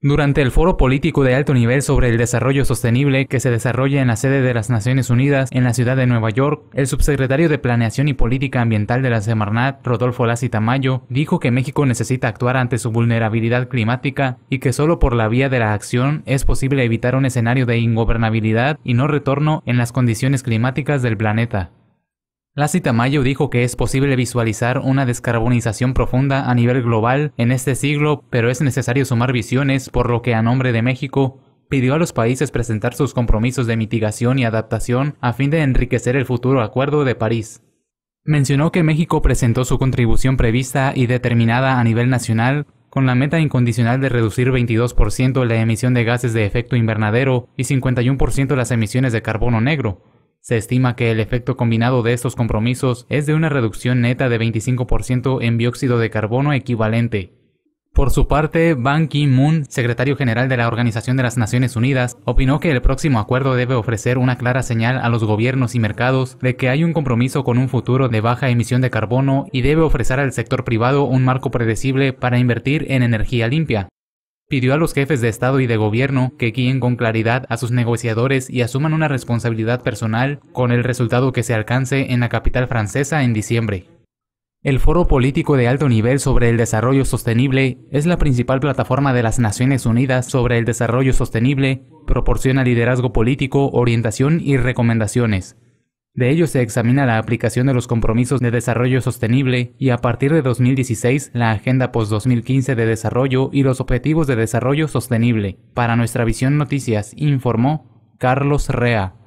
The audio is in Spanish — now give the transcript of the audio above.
Durante el foro político de alto nivel sobre el desarrollo sostenible que se desarrolla en la sede de las Naciones Unidas en la ciudad de Nueva York, el subsecretario de Planeación y Política Ambiental de la Semarnat, Rodolfo Lassi Tamayo, dijo que México necesita actuar ante su vulnerabilidad climática y que solo por la vía de la acción es posible evitar un escenario de ingobernabilidad y no retorno en las condiciones climáticas del planeta. Lassi Mayo dijo que es posible visualizar una descarbonización profunda a nivel global en este siglo, pero es necesario sumar visiones, por lo que a nombre de México pidió a los países presentar sus compromisos de mitigación y adaptación a fin de enriquecer el futuro Acuerdo de París. Mencionó que México presentó su contribución prevista y determinada a nivel nacional con la meta incondicional de reducir 22% la emisión de gases de efecto invernadero y 51% las emisiones de carbono negro, se estima que el efecto combinado de estos compromisos es de una reducción neta de 25% en dióxido de carbono equivalente. Por su parte, Ban Ki-moon, secretario general de la Organización de las Naciones Unidas, opinó que el próximo acuerdo debe ofrecer una clara señal a los gobiernos y mercados de que hay un compromiso con un futuro de baja emisión de carbono y debe ofrecer al sector privado un marco predecible para invertir en energía limpia. Pidió a los jefes de Estado y de gobierno que guíen con claridad a sus negociadores y asuman una responsabilidad personal con el resultado que se alcance en la capital francesa en diciembre. El Foro Político de Alto Nivel sobre el Desarrollo Sostenible es la principal plataforma de las Naciones Unidas sobre el Desarrollo Sostenible, proporciona liderazgo político, orientación y recomendaciones. De ello se examina la aplicación de los compromisos de desarrollo sostenible y a partir de 2016 la Agenda Post-2015 de Desarrollo y los Objetivos de Desarrollo Sostenible. Para nuestra visión noticias informó Carlos Rea.